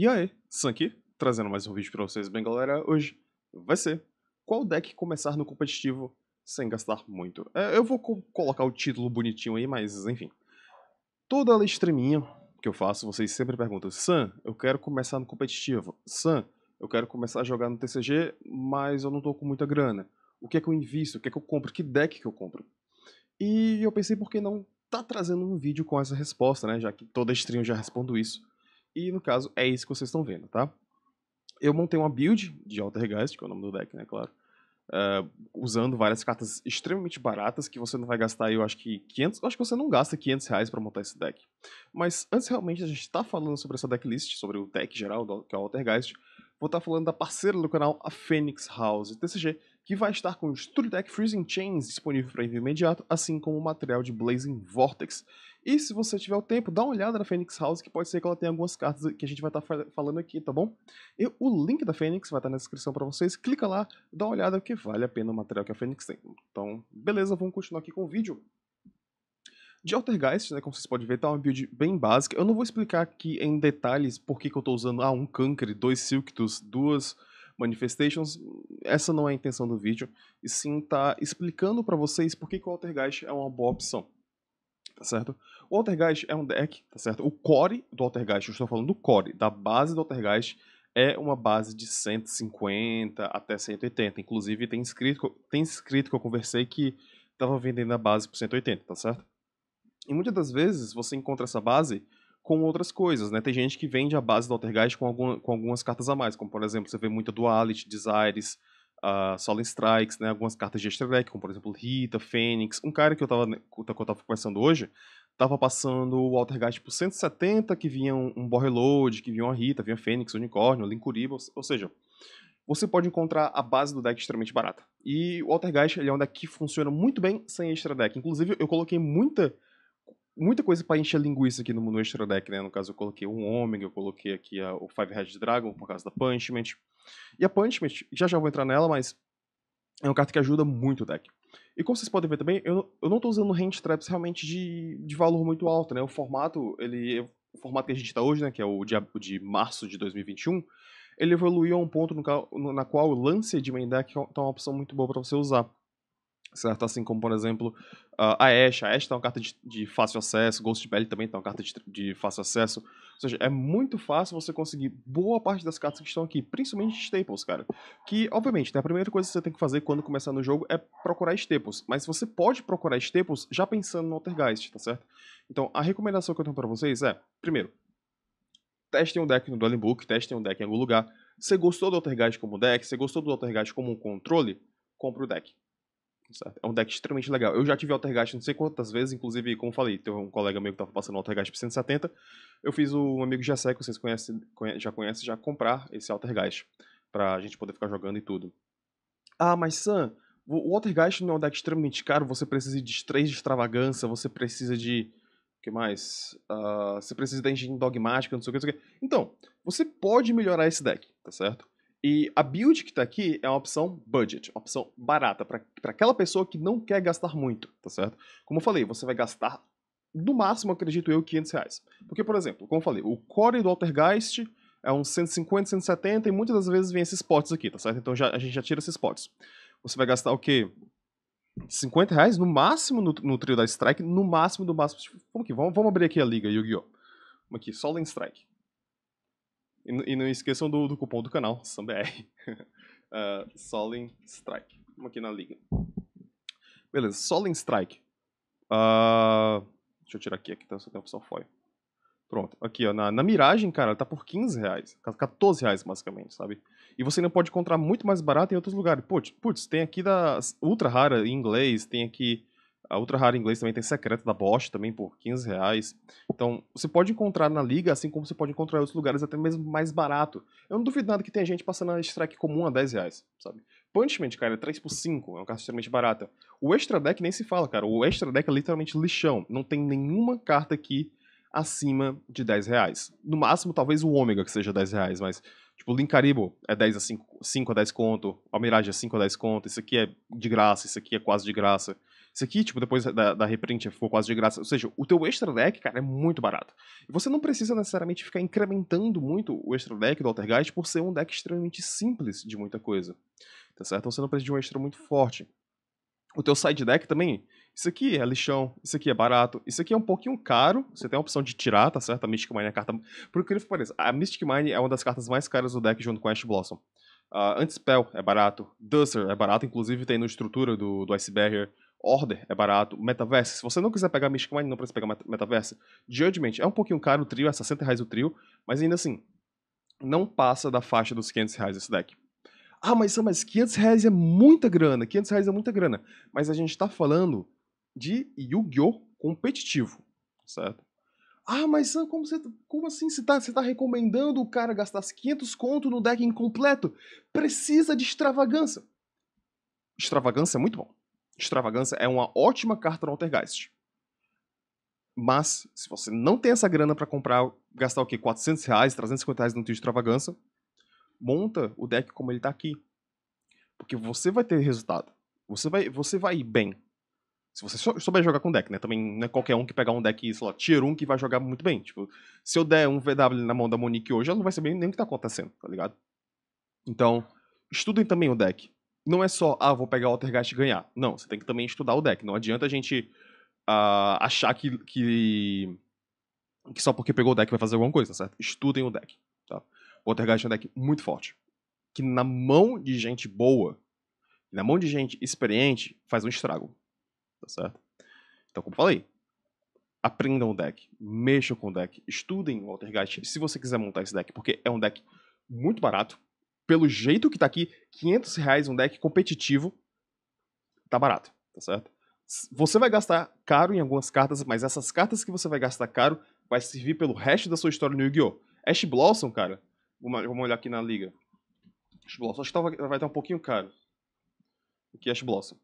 E aí, aqui, trazendo mais um vídeo para vocês, bem galera, hoje vai ser qual deck começar no competitivo sem gastar muito. É, eu vou co colocar o título bonitinho aí, mas enfim. Toda a listreminha que eu faço, vocês sempre perguntam, Sam, eu quero começar no competitivo, Sam, eu quero começar a jogar no TCG, mas eu não tô com muita grana. O que é que eu invisto? O que é que eu compro? Que deck que eu compro? E eu pensei, por que não tá trazendo um vídeo com essa resposta, né, já que toda stream eu já respondo isso e no caso, é isso que vocês estão vendo, tá? Eu montei uma build de Altergeist, que é o nome do deck, né, claro. Uh, usando várias cartas extremamente baratas que você não vai gastar, eu acho que 500, acho que você não gasta 500 reais para montar esse deck. Mas antes realmente a gente está falando sobre essa decklist, sobre o deck geral, do, que é o Altergeist, vou estar tá falando da parceira do canal, a Phoenix House TCG, que vai estar com o Sturdy Deck Freezing Chains disponível para envio imediato, assim como o material de Blazing Vortex. E se você tiver o tempo, dá uma olhada na Phoenix House, que pode ser que ela tenha algumas cartas que a gente vai estar tá falando aqui, tá bom? E o link da Phoenix vai estar tá na descrição para vocês, clica lá, dá uma olhada, que vale a pena o material que a Phoenix tem. Então, beleza, vamos continuar aqui com o vídeo. De Altergeist, né, como vocês podem ver, tá uma build bem básica. Eu não vou explicar aqui em detalhes por que, que eu estou usando ah, um Cancre, dois Silctus, duas manifestations. Essa não é a intenção do vídeo, e sim tá explicando para vocês por que, que o Altergeist é uma boa opção. Tá certo? O Altergeist é um deck, tá certo? O core do Altergeist, eu estou falando do core, da base do Altergeist, é uma base de 150 até 180. Inclusive, tem escrito, tem escrito que eu conversei que estava vendendo a base por 180, tá certo? E muitas das vezes você encontra essa base com outras coisas, né? Tem gente que vende a base do Altergeist com, com algumas cartas a mais, como por exemplo, você vê muita Duality, Desires, uh, Solen Strikes, né? Algumas cartas de extra deck, como por exemplo Rita, Fênix. Um cara que eu tava, né, que eu tava conversando hoje, tava passando o Altergeist por 170, que vinha um, um Borreload, que vinha uma Rita, vinha Fênix, Unicórnio, Linkuriba, ou seja... Você pode encontrar a base do deck extremamente barata. E o Altergeist ele é um deck que funciona muito bem sem extra deck. Inclusive, eu coloquei muita muita coisa para encher linguiça aqui no, no extra deck, né? No caso, eu coloquei um Homem, eu coloquei aqui a, o Five Head Dragon por causa da Punishment. E a Punishment, já já vou entrar nela, mas é uma carta que ajuda muito o deck. E como vocês podem ver também, eu, eu não estou usando hand traps realmente de, de valor muito alto, né? O formato, ele, o formato que a gente está hoje, né, que é o de, de março de 2021, ele evoluiu a um ponto no, na qual o lance de main deck é uma tá opção muito boa para você usar certo? Assim como, por exemplo, a Ash. A Ash tá uma carta de, de, fácil acesso, Ghost Belly também tá uma carta de, de, fácil acesso. Ou seja, é muito fácil você conseguir boa parte das cartas que estão aqui, principalmente staples, cara. Que, obviamente, né, a primeira coisa que você tem que fazer quando começar no jogo é procurar staples. Mas você pode procurar staples já pensando no Altergeist, tá certo? Então, a recomendação que eu tenho para vocês é, primeiro, testem um deck no Dueling Book, testem um deck em algum lugar. Você gostou do Altergeist como deck? Você gostou do Altergeist como um controle? Compre o deck. Certo? É um deck extremamente legal. Eu já tive Altergeist não sei quantas vezes, inclusive, como falei, tem um colega meu que estava passando Altergeist por 170. Eu fiz o amigo Jessé, que vocês conhecem, conhe já conhecem, já comprar esse Altergeist. Pra gente poder ficar jogando e tudo. Ah, mas Sam, o Altergeist não é um deck extremamente caro, você precisa de 3 de extravagância, você precisa de. O que mais? Uh, você precisa da engine dogmática, não sei o que, não sei o que. Então, você pode melhorar esse deck, tá certo? E a build que está aqui é uma opção budget, uma opção barata, para aquela pessoa que não quer gastar muito, tá certo? Como eu falei, você vai gastar no máximo, acredito eu, 500 reais. Porque, por exemplo, como eu falei, o core do Altergeist é uns 150, 170 e muitas das vezes vem esses potes aqui, tá certo? Então já, a gente já tira esses potes. Você vai gastar o quê? 50 reais no máximo no, no trio da Strike, no máximo do máximo. Como que? vamos, vamos abrir aqui a liga, Yu-Gi-Oh! Vamos aqui, só Strike. E, não esqueçam do, do, cupom do canal, SamBR. uh, ah, Solen Strike. Vamos aqui na liga. Beleza, Solen Strike. Uh, deixa eu tirar aqui, aqui tá, só tem a opção foil. Pronto, aqui ó, na, na miragem, cara, ela tá por 15 reais, 14 reais basicamente, sabe? E você ainda pode encontrar muito mais barato em outros lugares. Putz, putz tem aqui da ultra rara em inglês, tem aqui a Ultra Rara em inglês também tem secreta da Bosch, também por 15 reais. Então, você pode encontrar na liga, assim como você pode encontrar em outros lugares até mesmo mais barato. Eu não duvido nada que tem gente passando a strike comum a 10 reais, sabe? Punchment, cara, é 3 por 5, é uma carta extremamente barata. O Extra Deck nem se fala, cara. O Extra Deck é literalmente lixão. Não tem nenhuma carta aqui acima de 10 reais. No máximo, talvez o ômega que seja 10 reais, mas tipo, o Linkaribo é 10 a 5, 5 a 10 conto, Mirage é 5 a 10 conto, isso aqui é de graça, isso aqui é quase de graça. Isso aqui, tipo, depois da, da reprint ficou quase de graça. Ou seja, o teu extra deck, cara, é muito barato. E você não precisa necessariamente ficar incrementando muito o extra deck do Altergeist por ser um deck extremamente simples de muita coisa. Tá certo? Então você não precisa de um extra muito forte. O teu side deck também, isso aqui é lixão, isso aqui é barato, isso aqui é um pouquinho caro, você tem a opção de tirar, tá certo? A Mystic Mine é a carta... Por incrível que pareça, a Mystic Mine é uma das cartas mais caras do deck junto com Ash Blossom. Uh, ah, Antispell é barato, Duster é barato, inclusive tem no estrutura do, do Ice Barrier. Order é barato, Metaverse, se você não quiser pegar Mystic Mine, não precisa pegar Met Metaverse. Judgment é um pouquinho caro o trio, é 60 reais o trio, mas ainda assim, não passa da faixa dos 500 reais esse deck. Ah, mas, mas 500 reais é muita grana, 500 reais é muita grana. Mas a gente tá falando de Yu-Gi-Oh! competitivo, certo? Ah, mas ah, como, você, como assim você está tá recomendando o cara gastar 500 conto no deck incompleto? Precisa de extravagância. Extravagância é muito bom. Extravagância é uma ótima carta no Altergeist. Mas, se você não tem essa grana para comprar, gastar o quê? 400 reais, 350 reais no tio extravagância, monta o deck como ele está aqui. Porque você vai ter resultado. Você vai, você vai ir bem se você souber jogar com deck, né? Também não é qualquer um que pegar um deck, sei lá, tier 1 que vai jogar muito bem. Tipo, se eu der um VW na mão da Monique hoje, ela não vai saber nem o que tá acontecendo, tá ligado? Então, estudem também o deck. Não é só, ah, vou pegar o Altergeist e ganhar. Não, você tem que também estudar o deck. Não adianta a gente uh, achar que, que, que, só porque pegou o deck vai fazer alguma coisa, certo? Estudem o deck, tá? O Altergeist é um deck muito forte. Que na mão de gente boa, na mão de gente experiente, faz um estrago tá certo? Então, como falei, aprendam o deck, mexam com o deck, estudem o Altergeist se você quiser montar esse deck, porque é um deck muito barato. Pelo jeito que tá aqui, 500 reais um deck competitivo, tá barato, tá certo? Você vai gastar caro em algumas cartas, mas essas cartas que você vai gastar caro vai servir pelo resto da sua história no Yu-Gi-Oh! Ash Blossom, cara, vamos olhar aqui na liga. Ash Blossom, acho que tá, vai estar um pouquinho caro. Aqui é Ash Blossom.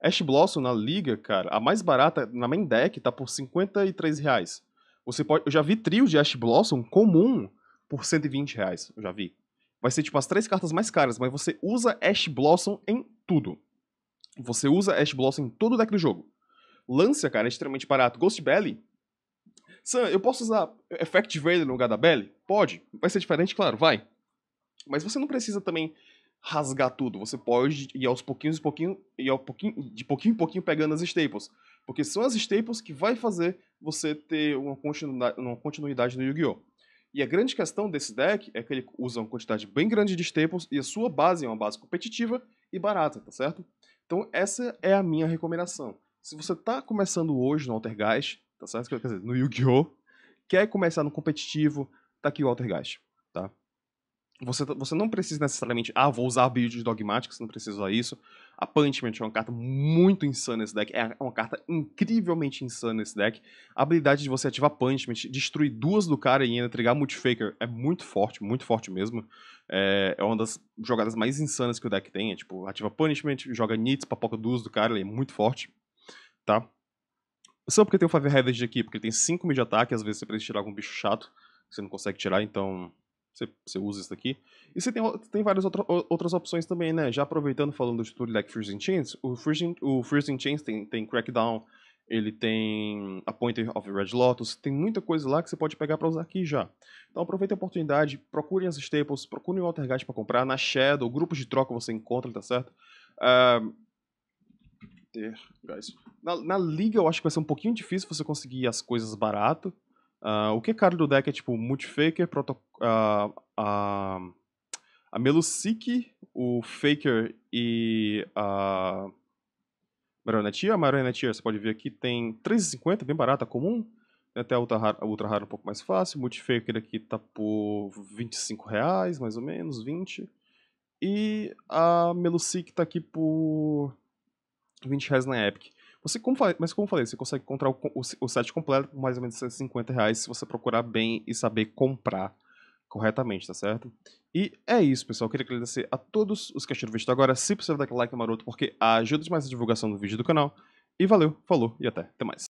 Ash Blossom na liga, cara, a mais barata na main deck tá por 53 reais. Você pode, eu já vi trios de Ash Blossom comum por 120 reais, eu já vi. Vai ser tipo as três cartas mais caras, mas você usa Ash Blossom em tudo. Você usa Ash Blossom em todo o deck do jogo. Lancia, cara, é extremamente barato. Ghost Belly. Sam, eu posso usar Effect Veil no lugar da Belly? Pode. Vai ser diferente, claro, vai. Mas você não precisa também rasgar tudo. Você pode ir aos pouquinhos e pouquinho, e ao pouquinho, de pouquinho em pouquinho pegando as staples. Porque são as staples que vai fazer você ter uma continuidade, uma continuidade no Yu-Gi-Oh! E a grande questão desse deck é que ele usa uma quantidade bem grande de staples e a sua base é uma base competitiva e barata, tá certo? Então essa é a minha recomendação. Se você tá começando hoje no Altergeist, tá certo? Quer dizer, no Yu-Gi-Oh! Quer começar no competitivo, tá aqui o Altergeist. Você, você não precisa necessariamente, ah, vou usar build Dogmatic, você não precisa usar isso. A Punishment é uma carta muito insana nesse deck, é, é uma carta incrivelmente insana nesse deck. A habilidade de você ativar Punishment, destruir duas do cara e ainda entregar Multifaker é muito forte, muito forte mesmo. É, é uma das jogadas mais insanas que o deck tem, é tipo, ativa Punishment, joga Nits, papoca duas do cara, ele é muito forte, tá? Só porque tem o Five Headed aqui, porque ele tem 5 mil de ataque, às vezes você precisa tirar algum bicho chato, você não consegue tirar, então você, você usa isso aqui E você tem, tem várias outra, outras opções também, né? Já aproveitando, falando do estúdio like First in Chains, o First in, o First in Chains tem, tem Crackdown, ele tem a Pointer of Red Lotus, tem muita coisa lá que você pode pegar para usar aqui já. Então aproveita a oportunidade, procurem as staples, procurem o Altergate para comprar, na Shadow, grupos de troca você encontra, tá certo? Uh, ter, guys. Na, na, Liga eu acho que vai ser um pouquinho difícil você conseguir as coisas barato, Uh, o que é caro do deck é tipo Multifaker, proto, uh, uh, a Melusic, o Faker e a Marionetia. A Marionetia, você pode ver aqui, tem 3,50, bem barata, comum. Até a Ultra Rara, a Ultra Rara um pouco mais fácil. O Multifaker aqui tá por 25 reais, mais ou menos, 20. E a Melusic tá aqui por 20 reais na Epic. Você, como, mas como eu falei, você consegue encontrar o, o, o set completo por mais ou menos 150 reais se você procurar bem e saber comprar corretamente, tá certo? E é isso, pessoal. Eu queria agradecer a todos os que assistiram o vídeo agora. Se possível, dá aquele like maroto, porque ajuda demais a divulgação do vídeo do canal. E valeu, falou e até. Até mais.